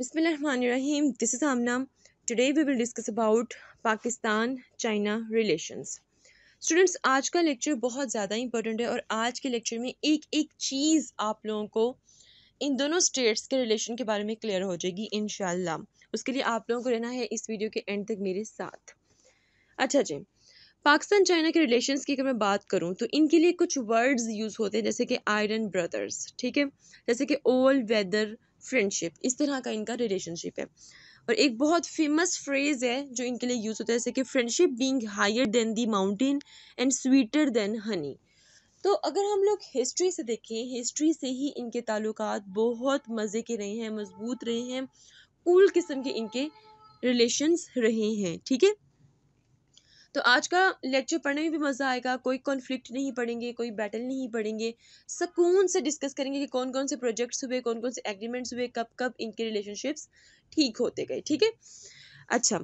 बिसमीम this is Amna today we will discuss about Pakistan China relations students आज का lecture बहुत ज़्यादा इंपॉर्टेंट है और आज के लेक्चर में एक एक चीज़ आप लोगों को इन दोनों स्टेट्स के रिलेशन के बारे में क्लियर हो जाएगी इन उसके लिए आप लोगों को रहना है इस वीडियो के एंड तक मेरे साथ अच्छा जी पाकिस्तान चाइना के रिलेशंस की अगर मैं बात करूं तो इनके लिए कुछ वर्ड्स यूज़ होते हैं जैसे कि आयरन ब्रदर्स ठीक है जैसे कि ओल्ड वेदर फ्रेंडशिप इस तरह का इनका रिलेशनशिप है और एक बहुत फेमस फ्रेज़ है जो इनके लिए यूज़ होता है जैसे कि friendship being higher than the mountain and sweeter than honey तो अगर हम लोग हिस्ट्री से देखें हिस्ट्री से ही इनके ताल्लुक बहुत मज़े के रहे हैं मज़बूत रहे हैं कूल किस्म के इनके रिलेशंस रहे हैं ठीक है तो आज का लेक्चर पढ़ने में भी मज़ा आएगा कोई कॉन्फ्लिक्ट नहीं पढ़ेंगे कोई बैटल नहीं पढ़ेंगे सुकून से डिस्कस करेंगे कि कौन कौन से प्रोजेक्ट्स हुए कौन कौन से एग्रीमेंट्स हुए कब कब इनके रिलेशनशिप्स ठीक होते गए ठीक है अच्छा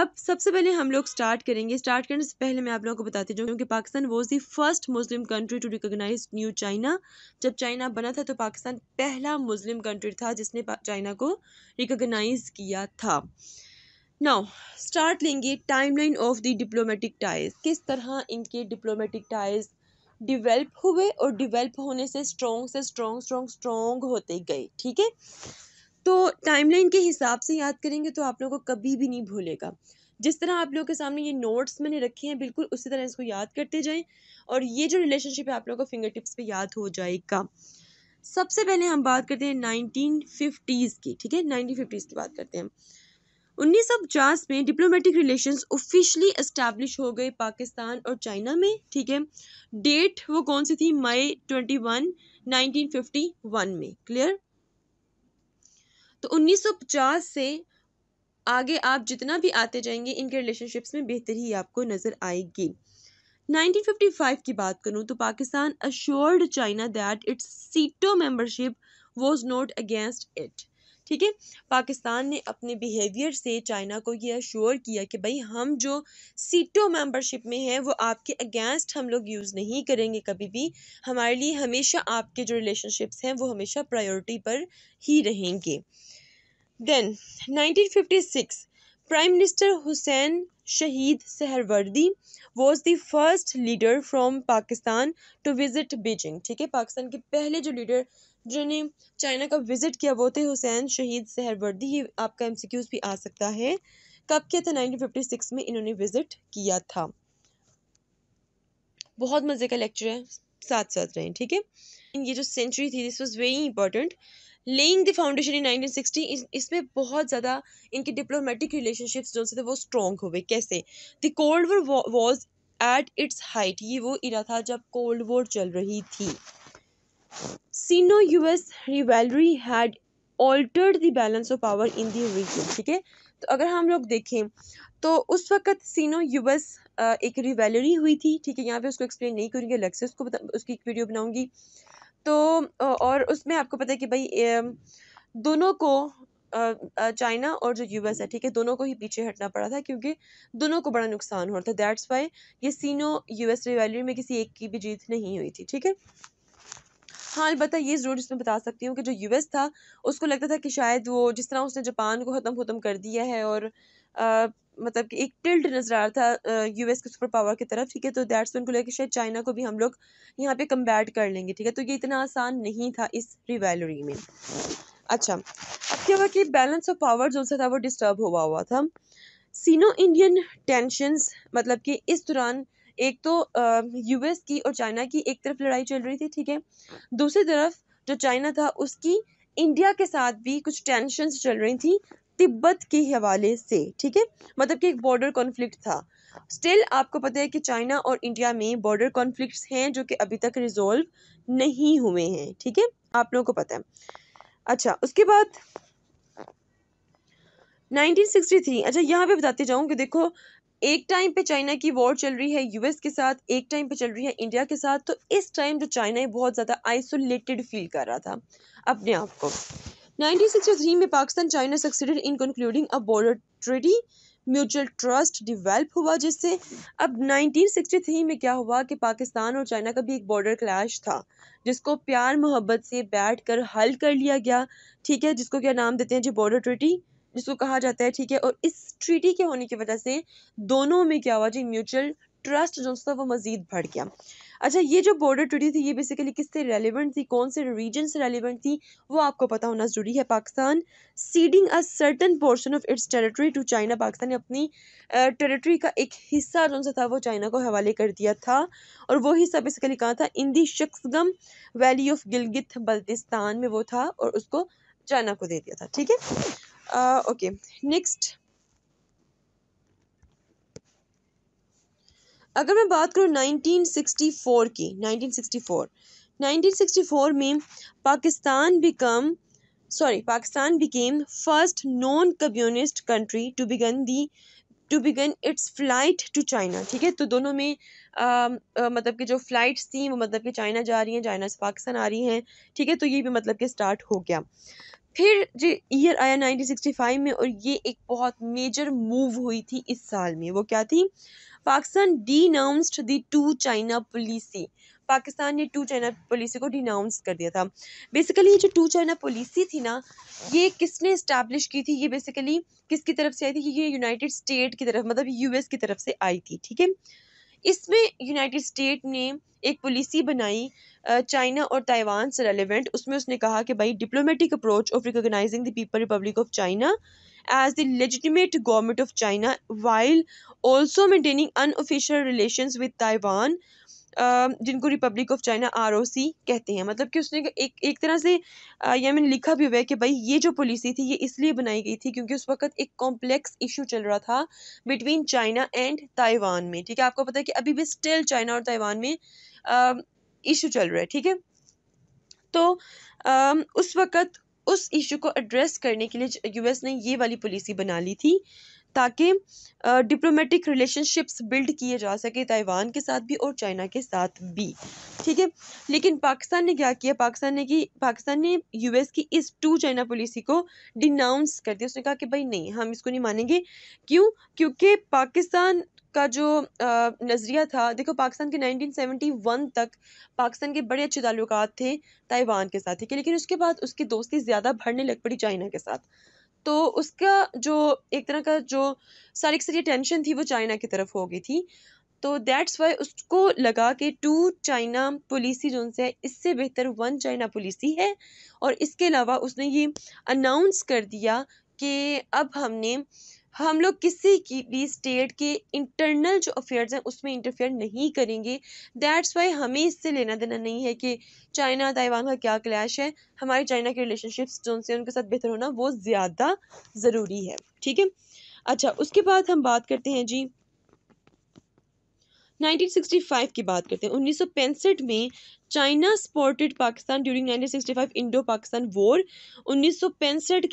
अब सबसे पहले हम लोग स्टार्ट करेंगे स्टार्ट करने से पहले मैं आप लोगों को बताती हूँ क्योंकि Pakistan was the first Muslim country to recognize new China जब चाइना बना था तो पाकिस्तान पहला मुस्लिम कंट्री था जिसने चाइना को रिकोगनाइज किया था नाउ स्टार्ट लेंगे timeline of the diplomatic ties किस तरह इनके डिप्लोमेटिक टाइज डिवेल्प हुए और डिवेल्प होने से स्ट्रॉन्ग से स्ट्रॉन्ग स्ट्रॉन्ग स्ट्रॉन्ग होते गए ठीक है तो टाइमलाइन के हिसाब से याद करेंगे तो आप लोगों को कभी भी नहीं भूलेगा जिस तरह आप लोगों के सामने ये नोट्स मैंने रखे हैं बिल्कुल उसी तरह इसको याद करते जाएं और ये जो रिलेशनशिप है आप लोगों को फिंगर टिप्स पे याद हो जाएगा सबसे पहले हम बात करते हैं नाइनटीन फिफ्टीज़ की ठीक है नाइनटीन फिफ्टीज़ की बात करते हैं उन्नीस में डिप्लोमेटिक रिलेशंस ऑफिशियली इस्टेब्लिश हो गए पाकिस्तान और चाइना में ठीक है डेट वो कौन सी थी मई 21 1951 में क्लियर तो 1950 से आगे आप जितना भी आते जाएंगे इनके रिलेशनशिप्स में बेहतरी आपको नज़र आएगी 1955 की बात करूं तो Pakistan assured China that its SEATO membership was not against it ठीक है पाकिस्तान ने अपने बिहेवियर से चाइना को यह श्योर किया कि भाई हम जो सीटो मेंबरशिप में हैं वो आपके अगेंस्ट हम लोग यूज़ नहीं करेंगे कभी भी हमारे लिए हमेशा आपके जो रिलेशनशिप्स हैं वो हमेशा प्रायोरिटी पर ही रहेंगे then 1956 prime minister Hussain Shaheed Suhrawardy was the first leader from Pakistan to visit Beijing ठीक है पाकिस्तान के पहले जो लीडर जिन्होंने चाइना का विज़िट किया वो थे हुसैन शहीद सहरवर्दी ये आपका एमसीक्यूज भी आ सकता है कब किया था 1956 में इन्होंने विज़िट किया था बहुत मज़े का लेक्चर है साथ साथ रहे ठीक है ये जो सेंचुरी थी this was very important laying the foundation in 1960 इस, इसमें बहुत ज़्यादा इनके डिप्लोमेटिक रिलेशनशिप्स जो थे वो स्ट्रॉन्ग हुए कैसे the cold war was at its height ये वो इरा था जब कोल्ड वॉर चल रही थी sino US rivalry had altered the balance of power in the region ठीक है तो अगर हम लोग देखें तो उस वक्त सीनो यूएस एक रिवेलरी हुई थी ठीक है यहाँ पे उसको एक्सप्लेन नहीं करूँगी अलग से उसको उसकी एक वीडियो बनाऊँगी तो और उसमें आपको पता है कि भाई दोनों को चाइना और जो यूएस है ठीक है दोनों को ही पीछे हटना पड़ा था क्योंकि दोनों को बड़ा नुकसान हो रहा था दैट्स वाई ये सीनो यूएस रिवेलरी में किसी एक की भी जीत नहीं हुई थी ठीक है हाँ अलबत्त ये ज़रूर इसमें बता सकती हूँ कि जो यूएस था उसको लगता था कि शायद वो जिस तरह उसने जापान को ख़त्म ख़त्म कर दिया है और आ, मतलब कि एक टिल्ट नज़र आ रहा था यूएस के सुपर पावर की तरफ ठीक है तो दैट्स उनको लगा कि शायद चाइना को भी हम लोग यहाँ पर कम्बैट कर लेंगे ठीक है तो ये इतना आसान नहीं था इस रिवेलरी में अच्छा अब क्या हुआ कि बैलेंस ऑफ पावर जो सा था वो डिस्टर्ब हुआ हुआ था सीनो इंडियन टेंशनस मतलब कि इस दौरान एक तो यूएस की और चाइना की एक तरफ लड़ाई चल रही थी ठीक है दूसरी तरफ जो चाइना था उसकी इंडिया के साथ भी कुछ टेंशन चल रही थी तिब्बत के हवाले से ठीक है मतलब कि एक बॉर्डर कॉन्फ्लिक्ट था स्टिल आपको पता है कि चाइना और इंडिया में बॉर्डर कॉन्फ्लिक्ट्स हैं जो कि अभी तक रिजोल्व नहीं हुए हैं ठीक है आप लोगों को पता है अच्छा उसके बाद 1963 अच्छा यहाँ पे बताते जाऊँ कि देखो एक टाइम पे चाइना की वॉर चल रही है यूएस के साथ एक टाइम पे चल रही है इंडिया के साथ तो इस टाइम जो चाइना है बहुत ज़्यादा आइसोलेटेड फील कर रहा था अपने आप को 1963 में Pakistan China succeeded in concluding a border treaty mutual trust develop हुआ जिससे अब 1963 में क्या हुआ कि पाकिस्तान और चाइना का भी एक बॉर्डर क्लैश था जिसको प्यार मोहब्बत से बैठ कर हल कर लिया गया ठीक है जिसको क्या नाम देते हैं जी बॉर्डर ट्रिटी जिसको कहा जाता है ठीक है और इस ट्रीटी के होने की वजह से दोनों में क्या हुआ जी म्यूचुअल ट्रस्ट जो था वो मज़ीद बढ़ गया अच्छा ये जो बॉर्डर ट्रीटी थी ये बेसिकली किससे रेलिवेंट थी कौन से रीजन से रेलिवेंट थी वो आपको पता होना ज़रूरी है Pakistan ceding a certain portion of its territory to China Pakistan ने अपनी टेरिटरी का एक हिस्सा जो था वो चाइना को हवाले कर दिया था और वो हिस्सा बेसिकली कहाँ था in the Shaksgam valley of Gilgit Baltistan में वो था और उसको चाइना को दे दिया था ठीक है ओके uh, नेक्स्ट अगर मैं बात करूँ 1964 की 1964 1964 में Pakistan become sorry Pakistan became first non communist country to begin the to begin its flight to China ठीक है तो दोनों में आ, um, आ, uh, मतलब कि जो फ्लाइट्स थी वो मतलब कि चाइना जा रही हैं चाइना से पाकिस्तान आ रही हैं ठीक है तो ये भी मतलब कि स्टार्ट हो गया फिर जो ईयर आया 1965 में और ये एक बहुत मेजर मूव हुई थी इस साल में वो क्या थी Pakistan denounced the two China policy Pakistan ने टू चाइना पॉलिसी को डिनाउंस कर दिया था बेसिकली ये जो टू चाइना पॉलिसी थी ना ये किसने इस्टेब्लिश की थी ये बेसिकली किसकी तरफ से आई थी ये यूनाइटेड स्टेट की तरफ मतलब यूएस की तरफ से आई थी ठीक है इसमें यूनाइटेड स्टेट ने एक पॉलिसी बनाई चाइना और ताइवान से रेलिवेंट उसमें उसने कहा कि भाई diplomatic approach of recognising the people republic of China as the legitimate government of China while also maintaining unofficial relation with Taiwan जिनको रिपब्लिक ऑफ चाइना आर कहते हैं मतलब कि उसने एक एक तरह से या मैंने लिखा भी हुआ है कि भाई ये जो पॉलिसी थी ये इसलिए बनाई गई थी क्योंकि उस वक्त एक कॉम्प्लेक्स इशू चल रहा था बिटवीन चाइना एंड ताइवान में ठीक है आपको पता है कि अभी भी स्टिल चाइना और ताइवान में इशू चल रहा है ठीक है तो आ, उस वक्त उस इशू को एड्रेस करने के लिए यूएस ने ये वाली पॉलिसी बना ली थी ताकि डिप्लोमेटिक रिलेशनशिप्स बिल्ड किए जा सके ताइवान के साथ भी और चाइना के साथ भी ठीक है लेकिन पाकिस्तान ने क्या किया पाकिस्तान ने कि पाकिस्तान ने यूएस की इस टू चाइना पॉलिसी को डिनाउंस कर दिया उसने कहा कि भाई नहीं हम इसको नहीं मानेंगे क्यों क्योंकि पाकिस्तान का जो नज़रिया था देखो पाकिस्तान के 1971 तक पाकिस्तान के बड़े अच्छे ताल्लुक थे ताइवान के साथ ठीक है लेकिन उसके बाद उसकी दोस्ती ज़्यादा बढ़ने लग पड़ी चाइना के साथ तो उसका जो एक तरह का जो सारी सारी टेंशन थी वो चाइना की तरफ हो गई थी तो दैट्स वाई उसको लगा कि टू चाइना पॉलिसी जो है इससे बेहतर वन चाइना पॉलिसी है और इसके अलावा उसने ये अनाउंस कर दिया कि अब हमने हम लोग किसी की भी स्टेट के इंटरनल जो अफेयर्स हैं उसमें इंटरफेयर नहीं करेंगे दैट्स वाई हमें इससे लेना देना नहीं है कि चाइना ताइवान का क्या क्लैश है हमारे चाइना के रिलेशनशिप्स जो उनसे उनके साथ बेहतर होना वो ज़्यादा ज़रूरी है ठीक है अच्छा उसके बाद हम बात करते हैं जी 1965 की बात करते हैं उन्नीस में China supported Pakistan during 1965 Indo Pakistan war उन्नीस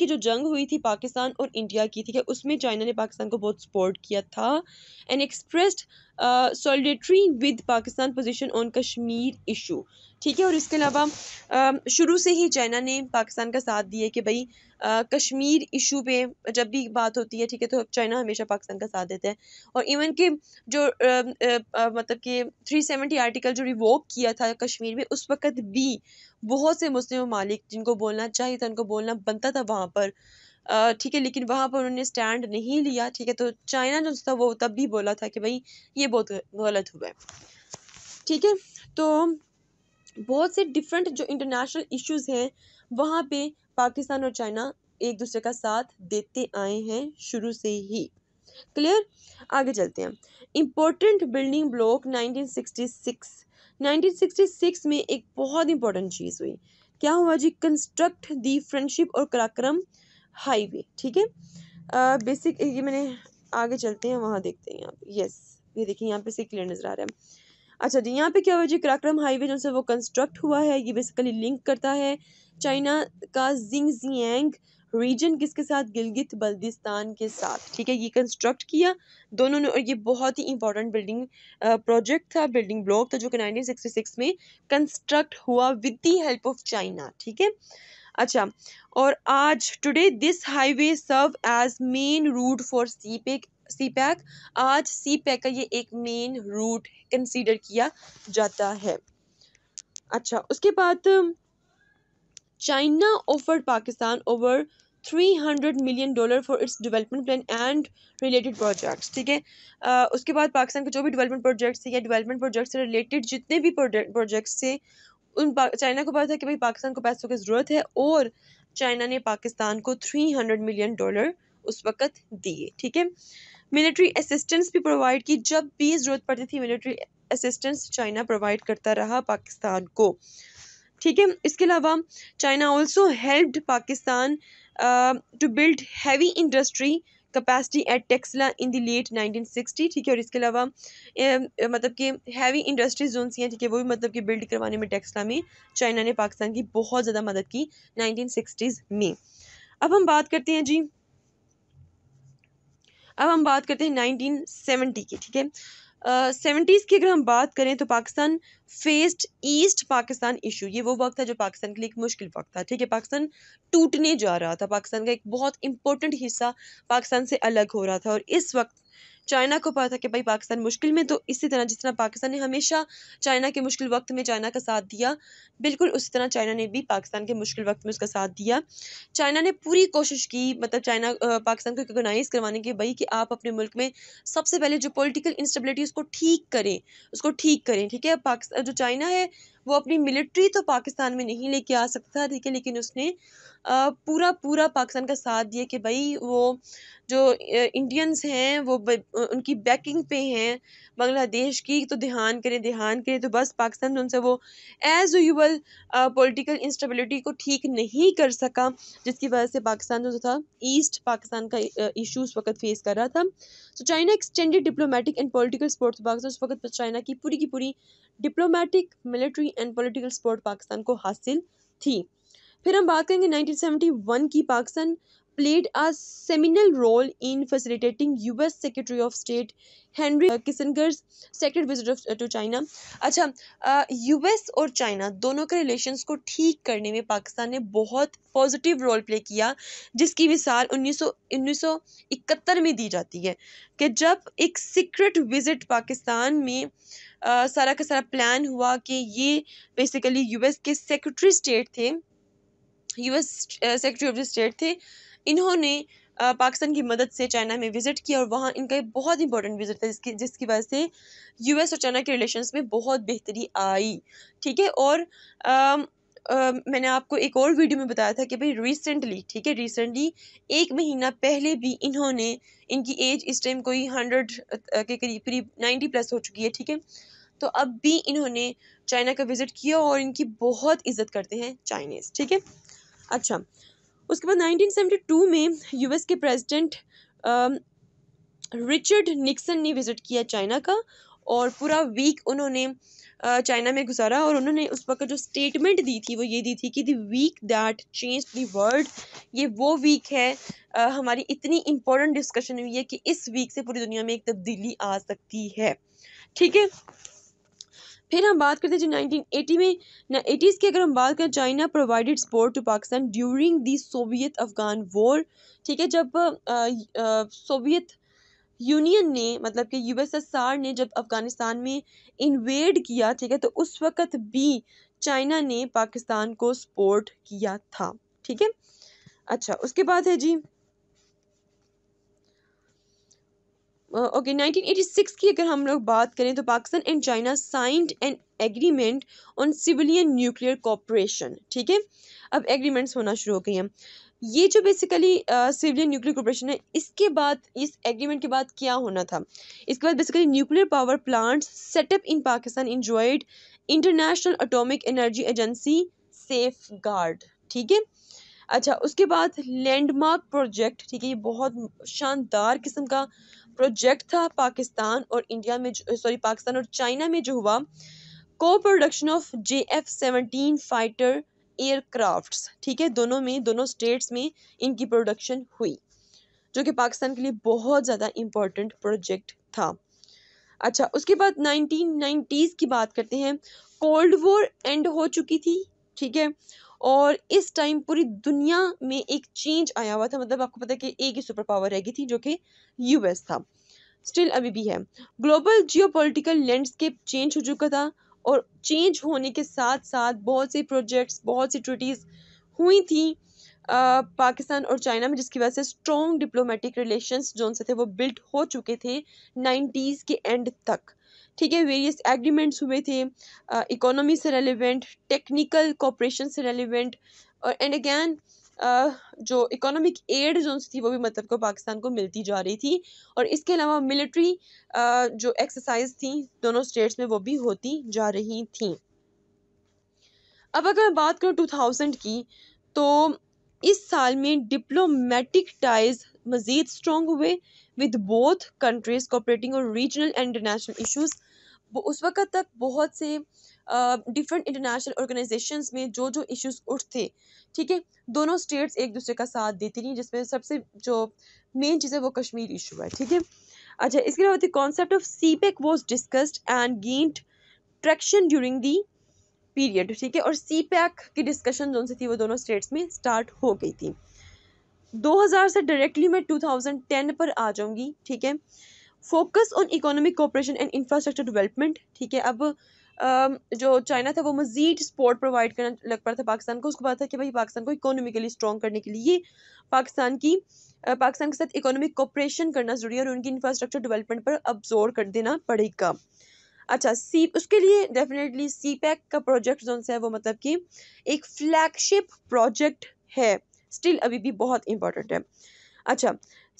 की जो जंग हुई थी पाकिस्तान और इंडिया की थी उसमें चाइना ने पाकिस्तान को बहुत सपोर्ट किया था and expressed solidarity with Pakistan position on Kashmir issue ठीक है और इसके अलावा um, शुरू से ही चाइना ने पाकिस्तान का साथ दिया कि भाई कश्मीर uh, इशू पे जब भी बात होती है ठीक है तो चाइना हमेशा पाकिस्तान का साथ देता है और इवन के जो uh, uh, मतलब कि 370 आर्टिकल जो रिवोक किया था कश्मीर कश्मीर में उस वक़्त भी बहुत से मुस्लिम मालिक जिनको बोलना चाहिए था उनको बोलना बनता था वहाँ पर ठीक है लेकिन वहाँ पर उन्होंने स्टैंड नहीं लिया ठीक है तो चाइना जो था वो तब भी बोला था कि भाई ये बहुत गलत हुआ है ठीक है तो बहुत से डिफरेंट जो इंटरनेशनल इश्यूज़ हैं वहाँ पे पाकिस्तान और चाइना एक दूसरे का साथ देते आए हैं शुरू से ही क्लियर आगे चलते हैं इम्पोर्टेंट बिल्डिंग ब्लॉक 1966 1966 में एक बहुत इंपॉर्टेंट चीज़ हुई क्या हुआ जी कंस्ट्रक्ट दी फ्रेंडशिप और कराक्रम हाईवे ठीक है बेसिक ये मैंने आगे चलते हैं वहाँ देखते हैं यहाँ यस ये देखिए यहाँ पे से क्लियर नज़र आ रहा है अच्छा जी यहाँ पे क्या हुआ जी कराक्रम हाईवे जो वो कंस्ट्रक्ट हुआ है ये बेसिकली लिंक करता है चाइना का जिंग जियांग रीजन किसके साथ गिलगित बल्दिस्तान के साथ ठीक है ये कंस्ट्रक्ट किया दोनों ने और ये बहुत ही इंपॉर्टेंट बिल्डिंग प्रोजेक्ट था बिल्डिंग ब्लॉक था जो कि 1966 में कंस्ट्रक्ट हुआ with the help of China ठीक है अच्छा और आज today this highway serve as main route for CPEC CPEC आज सी पैक e का ये एक मेन रूट कंसीडर किया जाता है अच्छा उसके बाद China offered Pakistan over three hundred million dollar for its development plan and related projects ठीक है उसके बाद पाकिस्तान के जो भी डेवलपमेंट प्रोजेक्ट्स थे या डेवलपमेंट प्रोजेक्ट्स से रिलेटेड जितने भी प्रोजेक्ट्स थे उन चाइना को पता था कि भाई पाकिस्तान को पैसों की ज़रूरत है और चाइना ने पाकिस्तान को थ्री हंड्रेड मिलियन डॉलर उस वक़्त दिए ठीक है मिलिट्री असिस्टेंस भी प्रोवाइड की जब भी ज़रूरत पड़ती थी मिलिट्री असिस्टेंस चाइना प्रोवाइड करता रहा पाकिस्तान को ठीक है इसके अलावा China also helped Pakistan to build heavy industry capacity at Taxila in the late 1960 ठीक है और इसके अलावा um, मतलब कि हैवी इंडस्ट्रीज जोन हैं ठीक है वो भी मतलब कि बिल्ड करवाने में टेक्सला में चाइना ने पाकिस्तान की बहुत ज़्यादा मदद की नाइनटीन में अब हम बात करते हैं जी अब हम बात करते हैं 1970 की ठीक है सेवेंटीज़ की अगर हम बात करें तो Pakistan faced east Pakistan issue ये वो वक्त था जो पाकिस्तान के लिए एक मुश्किल वक्त था ठीक है पाकिस्तान टूटने जा रहा था पाकिस्तान का एक बहुत इंपॉर्टेंट हिस्सा पाकिस्तान से अलग हो रहा था और इस वक्त चाइना को पता था कि भाई पाकिस्तान मुश्किल में तो इसी तरह जिस तरह पाकिस्तान ने हमेशा चाइना के मुश्किल वक्त में चाइना का साथ दिया बिल्कुल उसी तरह चाइना ने भी पाकिस्तान के मुश्किल वक्त में उसका साथ दिया चाइना ने पूरी कोशिश की मतलब चाइना पाकिस्तान को रिकोगनाइज़ करवाने की भाई कि आप अपने मुल्क में सबसे पहले जो पोलिटिकल इंस्टेबिलिटी उसको ठीक करें उसको ठीक करें ठीक है पाकिस्तान जो चाइना है वो अपनी मिलिट्री तो पाकिस्तान में नहीं लेके आ सकता ठीक है लेकिन उसने पूरा पूरा पाकिस्तान का साथ दिया कि भाई वो जो इंडियंस हैं वो उनकी बैकिंग पे हैं बांग्लादेश की तो ध्यान करें ध्यान करें तो बस पाकिस्तान उनसे वो एज़ यूजल पॉलिटिकल इंस्टेबिलिटी को ठीक नहीं कर सका जिसकी वजह से पाकिस्तान जो था ईस्ट पाकिस्तान का इशू उस वक्त फेस कर रहा था तो China extended diplomatic and political support Pakistan उस वक्त चाइना की पूरी की पूरी diplomatic military and political support Pakistan को हासिल थी फिर हम बात करेंगे 1971 की Pakistan played a seminal role in facilitating US Secretary of State Henry Kissinger's secret visit of, to China. अच्छा यूएस और चाइना दोनों के रिलेशंस को ठीक करने में पाकिस्तान ने बहुत पॉजिटिव रोल प्ले किया जिसकी मिसाल 1900 1971 में दी जाती है कि जब एक सीक्रेट विज़िट पाकिस्तान में आ, सारा का सारा प्लान हुआ कि ये बेसिकली यूएस के सेक्रेटरी स्टेट थे US secretary of the state थे इन्होंने पाकिस्तान की मदद से चाइना में विज़िट किया और वहाँ इनका एक बहुत इंपॉर्टेंट विज़िट था जिसकी जिसकी वजह से यूएस और चाइना के रिलेशंस में बहुत बेहतरी आई ठीक है और आ, आ, मैंने आपको एक और वीडियो में बताया था कि भाई रिसेंटली ठीक है रिसेंटली एक महीना पहले भी इन्होंने इनकी एज इस टाइम कोई हंड्रेड के करीब करीब नाइन्टी प्लस हो चुकी है ठीक है तो अब भी इन्होंने चाइना का विज़िट किया और इनकी बहुत इज़्ज़त करते हैं चाइनीज़ ठीक है अच्छा उसके बाद 1972 में यूएस के प्रेसिडेंट रिचर्ड निक्सन ने विज़िट किया चाइना का और पूरा वीक उन्होंने चाइना uh, में गुजारा और उन्होंने उस वक्त जो स्टेटमेंट दी थी वो ये दी थी कि the week that change the world ये वो वीक है आ, uh, हमारी इतनी इम्पोर्टेंट डिस्कशन हुई है कि इस वीक से पूरी दुनिया में एक तब्दीली आ सकती है ठीक है फिर हम बात करते हैं जो नाइनटीन में ना एटीज़ की अगर हम बात करें China provided support to Pakistan during the Soviet Afghan war ठीक है जब सोवियत यूनियन ने मतलब कि यूएसएसआर ने जब अफ़गानिस्तान में इन्वेड किया ठीक है तो उस वक़्त भी चाइना ने पाकिस्तान को सपोर्ट किया था ठीक है अच्छा उसके बाद है जी ओके uh, okay, 1986 की अगर हम लोग बात करें तो Pakistan and China signed and agreement on civilian nuclear cooperation ठीक है अब एग्रीमेंट्स होना शुरू हो गई हैं ये जो बेसिकली सिविलियन न्यूक्लियर कॉपरेशन है इसके बाद इस एग्रीमेंट के बाद क्या होना था इसके बाद basically nuclear power plants setup in Pakistan enjoyed international atomic energy agency safeguard ठीक है अच्छा उसके बाद लैंडमार्क प्रोजेक्ट ठीक है ये बहुत शानदार किस्म का प्रोजेक्ट था पाकिस्तान और इंडिया में सॉरी पाकिस्तान और चाइना में जो हुआ को production of J F seventeen fighter aircraft ठीक है दोनों में दोनों स्टेट्स में इनकी प्रोडक्शन हुई जो कि पाकिस्तान के लिए बहुत ज़्यादा इम्पोर्टेंट प्रोजेक्ट था अच्छा उसके बाद नाइनटीन नाइन्टीज़ की बात करते हैं कोल्ड वॉर एंड हो चुकी थी ठीक है और इस टाइम पूरी दुनिया में एक चेंज आया हुआ था मतलब आपको पता है कि एक ही सुपर पावर रह गई थी जो कि यूएस था स्टिल अभी भी है ग्लोबल जियोपॉलिटिकल लैंडस्केप चेंज हो चुका था और चेंज होने के साथ साथ बहुत से प्रोजेक्ट्स बहुत सी ट्रिटीज़ हुई थी आ, पाकिस्तान और चाइना में जिसकी वजह से स्ट्रॉन्ग डिप्लोमेटिक रिलेशंस जो उनसे थे वो बिल्ट हो चुके थे नाइन्टीज़ के एंड तक ठीक है वेरियस एग्रीमेंट्स हुए थे इकोनॉमी से रेलिवेंट टेक्निकल कॉपरेशन से रेलिवेंट और एंड अगैन Uh, जो इकोनॉमिक एड जो थी वो भी मतलब को पाकिस्तान को मिलती जा रही थी और इसके अलावा मिलिट्री uh, जो एक्सरसाइज थी दोनों स्टेट्स में वो भी होती जा रही थी अब अगर मैं बात करूँ 2000 की तो इस साल में डिप्लोमेटिक टाइज मज़ीद स्ट्रॉन्ग हुए विद बोथ कंट्रीज़ कोपरेटिंग और रीजनल एंड इंटरनेशनल इशूज़ उस वक्त तक बहुत से डिफरेंट इंटरनेशनल ऑर्गेनाइजेशन में जो जो इशूज़ उठते ठीक है दोनों स्टेट्स एक दूसरे का साथ देती रही जिसमें सबसे जो मेन चीज़ है वो कश्मीर इशू है ठीक है अच्छा इसके अलावा concept of CPEC was discussed and gained traction during the period ठीक है और सी पैक e की डिस्कशन जो उनसे थी वो दोनों स्टेट्स में स्टार्ट हो गई थी 2000 से डायरेक्टली मैं 2010 पर आ जाऊंगी ठीक है focus on economic cooperation and infrastructure development ठीक है अब जो चाइना था वो मज़ीद सपोर्ट प्रोवाइड करना लग पड़ा था पाकिस्तान को उसको पता था कि भाई पाकिस्तान को इकोनॉमिकली स्ट्रॉन्ग करने के लिए पाकिस्तान की पाकिस्तान के साथ इकोनॉमिक कोऑपरेशन करना ज़रूरी है और उनकी इंफ्रास्ट्रक्चर डेवलपमेंट पर अब्जोर कर देना पड़ेगा अच्छा सी उसके लिए डेफिनेटली सी पैक का प्रोजेक्ट जो है वो मतलब कि एक फ्लैगशिप प्रोजेक्ट है स्टिल अभी भी बहुत इंपॉर्टेंट है अच्छा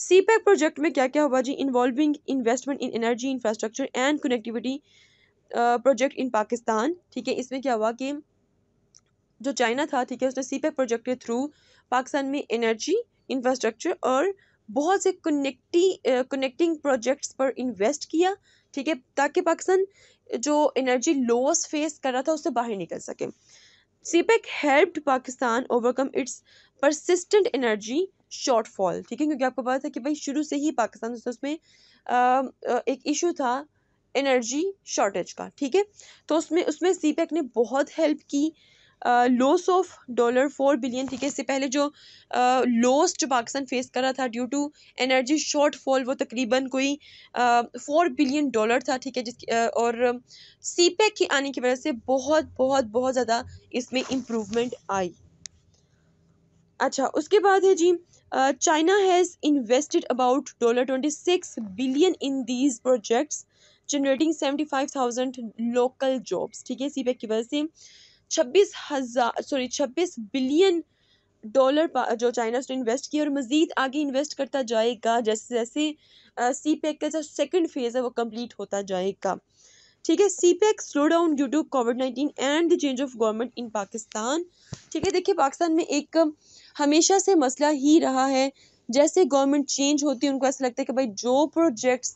सी पैक प्रोजेक्ट में क्या क्या हुआ जी involving investment in energy infrastructure and connectivity project in Pakistan ठीक है इसमें क्या हुआ कि जो चाइना था ठीक है उसने सी पैक प्रोजेक्ट के थ्रू पाकिस्तान में एनर्जी इंफ्रास्ट्रक्चर और बहुत से कनेक्टी कनेक्टिंग प्रोजेक्ट्स पर इन्वेस्ट किया ठीक है ताकि पाकिस्तान जो एनर्जी लॉस फेस कर रहा था उससे बाहर निकल सके CPEC helped Pakistan overcome its persistent energy shortfall ठीक है क्योंकि आपको पता था कि भाई शुरू से ही पाकिस्तान तो उसमें एक इशू था एनर्जी शॉर्टेज का ठीक है तो उसमें उसमें सी पैक e ने बहुत हेल्प की loss of dollar four billion ठीक है इससे पहले जो लॉस जो पाकिस्तान फेस कर रहा था due to energy shortfall वो तकरीबन कोई फोर बिलियन डॉलर था ठीक है जिसकी और सी पैक के आने की वजह से बहुत बहुत बहुत ज़्यादा इसमें इम्प्रूवमेंट आई अच्छा उसके बाद है जी China has invested about dollar twenty six billion in these projects generating seventy five thousand local jobs ठीक है सी पैक e की वजह से छब्बीस हज़ार सॉरी छब्बीस बिलियन डॉलर जो चाइना उसने इन्वेस्ट किया और मज़ीद आगे इन्वेस्ट करता जाएगा जैसे जैसे सी पैक e का जो सेकेंड फेज़ है वो कम्प्लीट होता जाएगा ठीक है CPEC slow down due to COVID nineteen and the change of government in Pakistan ठीक है देखिए पाकिस्तान में एक हमेशा से मसला ही रहा है जैसे गवर्नमेंट चेंज होती है उनको ऐसा लगता है कि भाई जो प्रोजेक्ट्स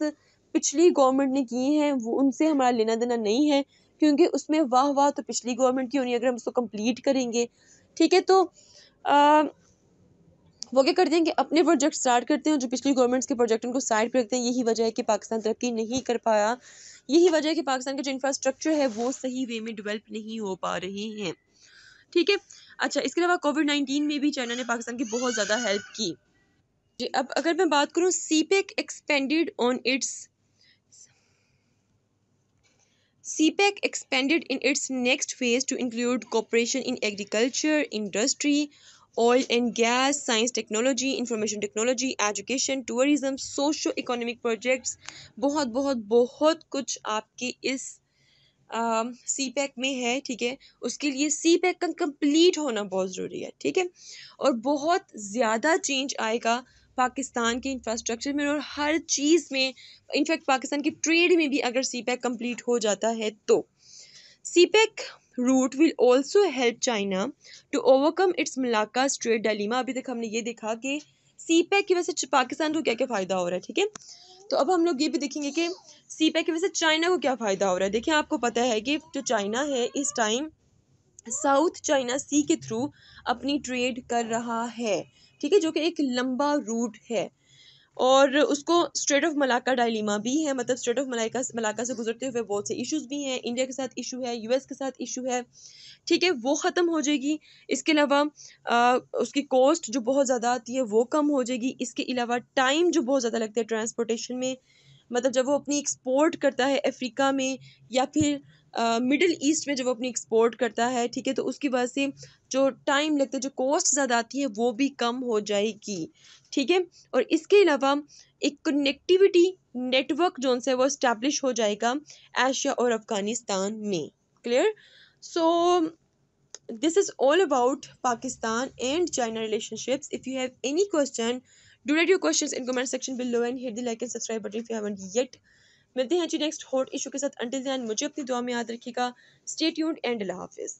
पिछली गवर्नमेंट ने किए हैं वो उनसे हमारा लेना देना नहीं है क्योंकि उसमें वाह वाह तो पिछली गवर्नमेंट की होनी अगर हम उसको कंप्लीट करेंगे ठीक है तो आ, वो क्या करते हैं कि अपने प्रोजेक्ट स्टार्ट करते हैं जो पिछली गवर्नमेंट्स के प्रोजेक्ट उनको साइड पर रखते हैं यही वजह है कि पाकिस्तान तरक्की नहीं कर पाया यही वजह है कि पाकिस्तान का जो इंफ्रास्ट्रक्चर है वो सही वे में डिवेल्प नहीं हो पा रही है ठीक है अच्छा इसके अलावा कोविड नाइन्टीन में भी चाइना ने पाकिस्तान की बहुत ज़्यादा हेल्प की जी अब अगर मैं बात करूँ CPEC expanded on its CPEC expanded in its next phase to include cooperation in agriculture, industry, oil and gas, science technology, information technology, education, tourism, socio economic projects बहुत बहुत बहुत कुछ आपकी इस सी पैक में है ठीक है उसके लिए सी पैक का कंप्लीट होना बहुत ज़रूरी है ठीक है और बहुत ज़्यादा चेंज आएगा पाकिस्तान के इंफ्रास्ट्रक्चर में और हर चीज़ में इनफैक्ट पाकिस्तान की ट्रेड में भी अगर सी पैक कम्प्लीट हो जाता है तो CPEC route will also help China to overcome its Malacca strait dilemma अभी तक हमने ये देखा कि सी पैक e की वजह से पाकिस्तान को क्या क्या फ़ायदा हो रहा है ठीक है तो अब हम लोग ये भी देखेंगे कि सी पैक e की वजह से चाइना को क्या फ़ायदा हो रहा है देखिए आपको पता है कि जो चाइना है इस टाइम साउथ चाइना सी के थ्रू अपनी ट्रेड कर रहा है ठीक है जो कि एक लंबा रूट है और उसको स्ट्रेट ऑफ मलाका डायलीमा भी है मतलब स्ट्रेट ऑफ मलाका मलाका से गुजरते हुए बहुत से इश्यूज भी हैं इंडिया के साथ इशू है यूएस के साथ इशू है ठीक है वो ख़त्म हो जाएगी इसके अलावा उसकी कॉस्ट जो बहुत ज़्यादा आती है वो कम हो जाएगी इसके अलावा टाइम जो बहुत ज़्यादा लगता है ट्रांसपोर्टेशन में मतलब जब वो अपनी एक्सपोर्ट करता है अफ्रीका में या फिर मिडिल ईस्ट में जब वो अपनी एक्सपोर्ट करता है ठीक है तो उसकी वजह से जो टाइम लगता है जो कॉस्ट ज़्यादा आती है वो भी कम हो जाएगी ठीक है और इसके अलावा एक कनेक्टिविटी नेटवर्क जो है वो इस्टेब्लिश हो जाएगा एशिया और अफ़गानिस्तान में clear so this is all about Pakistan and China relationships if you have any question do that you question in comment section below and hit the like and subscribe button if you haven't yet मिलते हैं जी next hot issue के साथ until मुझे अपनी दुआ में याद रखिएगा स्टेट ट्यून्ड एंड अल्लाह हाफिज़